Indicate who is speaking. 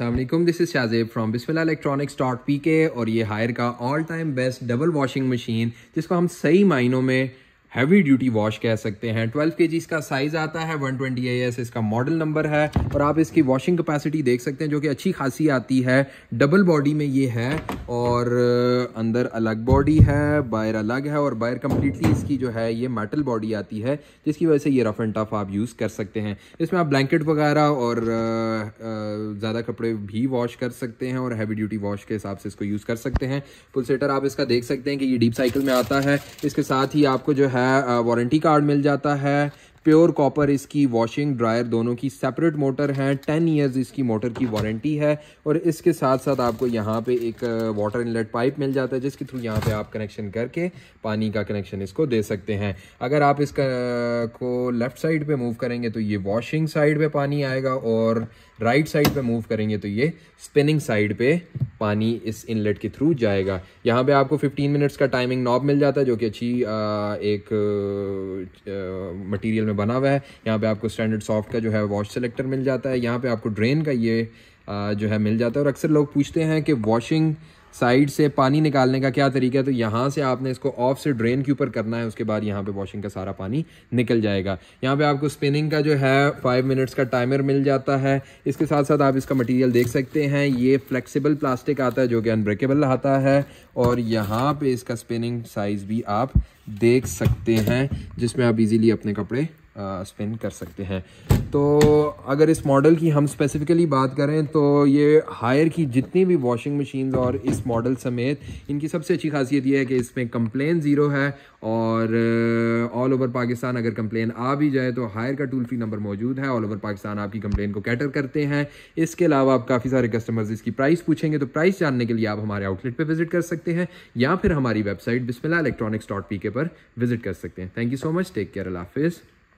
Speaker 1: अल्लाम this is Shahzeb from Bismillah electronics dot P K और ये हायर का all time best double washing machine जिसको हम सही मायनों में हैवी ड्यूटी वॉश कह सकते हैं 12 के इसका साइज आता है 120 ट्वेंटी इसका मॉडल नंबर है और आप इसकी वॉशिंग कैपेसिटी देख सकते हैं जो कि अच्छी खासी आती है डबल बॉडी में ये है और अंदर अलग बॉडी है बायर अलग है और बायर कम्प्लीटली इसकी जो है ये मेटल बॉडी आती है जिसकी वजह से ये रफ एंड टफ आप यूज़ कर सकते हैं इसमें आप ब्लैंकेट वगैरह और ज़्यादा कपड़े भी वॉश कर सकते हैं और हैवी ड्यूटी वॉश के हिसाब से इसको यूज़ कर सकते हैं पुलसेटर आप इसका देख सकते हैं कि ये डीप साइकिल में आता है इसके साथ ही आपको जो है है वारंटी कार्ड मिल जाता है प्योर कॉपर इसकी वॉशिंग ड्रायर दोनों की सेपरेट मोटर हैं टेन ईयर्स इसकी मोटर की वारंटी है और इसके साथ साथ आपको यहाँ पे एक वाटर इनलेट पाइप मिल जाता है जिसके थ्रू यहाँ पे आप कनेक्शन करके पानी का कनेक्शन इसको दे सकते हैं अगर आप इसका को लेफ़्ट साइड पे मूव करेंगे तो ये वॉशिंग साइड पे पानी आएगा और राइट साइड पर मूव करेंगे तो ये स्पिनिंग साइड पर पानी इस इनलेट के थ्रू जाएगा यहाँ पे आपको 15 मिनट्स का टाइमिंग नॉब मिल जाता है जो कि अच्छी एक मटेरियल में बना हुआ है यहाँ पे आपको स्टैंडर्ड सॉफ्ट का जो है वॉश सेलेक्टर मिल जाता है यहाँ पे आपको ड्रेन का ये जो है मिल जाता है और अक्सर लोग पूछते हैं कि वॉशिंग साइड से पानी निकालने का क्या तरीका है तो यहाँ से आपने इसको ऑफ से ड्रेन के ऊपर करना है उसके बाद यहाँ पे वॉशिंग का सारा पानी निकल जाएगा यहाँ पे आपको स्पिनिंग का जो है फाइव मिनट्स का टाइमर मिल जाता है इसके साथ साथ आप इसका मटेरियल देख सकते हैं ये फ्लेक्सिबल प्लास्टिक आता है जो कि अनब्रेकेबल आता है और यहाँ पर इसका स्पिनिंग साइज़ भी आप देख सकते हैं जिसमें आप इजीली अपने कपड़े स्पिन कर सकते हैं तो अगर इस मॉडल की हम स्पेसिफ़िकली बात करें तो ये हायर की जितनी भी वॉशिंग मशीन और इस मॉडल समेत इनकी सबसे अच्छी खासियत यह है कि इसमें कंप्लेन ज़ीरो है और ऑल ओवर पाकिस्तान अगर कंप्लेन आ भी जाए तो हायर का टूल फ्री नंबर मौजूद है ऑल ओवर पाकिस्तान आपकी कंप्लेन को कैटर करते हैं इसके अलावा आप काफ़ी सारे कस्टमर्स इसकी प्राइस पूछेंगे तो प्राइस जानने के लिए आप हमारे आउटलेट पर विजिट कर सकते हैं या फिर हमारी website Bismillah electronics dot P K पर विजिट कर सकते हैं thank you so much take care अलाफिज़ हाफिज़